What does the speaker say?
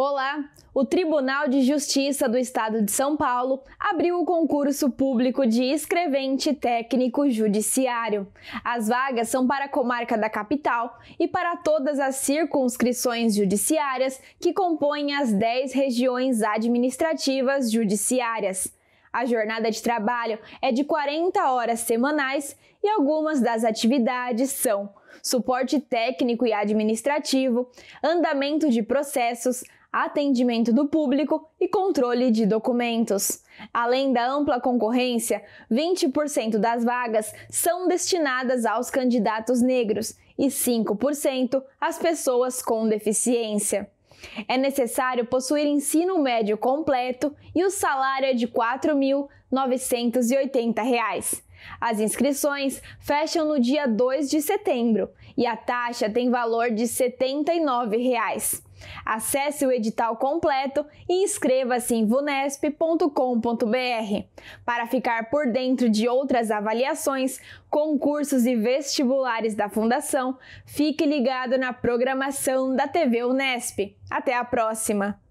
Olá! O Tribunal de Justiça do Estado de São Paulo abriu o concurso público de escrevente técnico judiciário. As vagas são para a comarca da capital e para todas as circunscrições judiciárias que compõem as 10 regiões administrativas judiciárias. A jornada de trabalho é de 40 horas semanais e algumas das atividades são suporte técnico e administrativo, andamento de processos, atendimento do público e controle de documentos. Além da ampla concorrência, 20% das vagas são destinadas aos candidatos negros e 5% às pessoas com deficiência. É necessário possuir ensino médio completo e o salário é de R$ 4.980. As inscrições fecham no dia 2 de setembro e a taxa tem valor de R$ 79. Reais. Acesse o edital completo e inscreva-se em vunesp.com.br para ficar por dentro de outras avaliações, concursos e vestibulares da Fundação. Fique ligado na programação da TV Unesp. Até a próxima!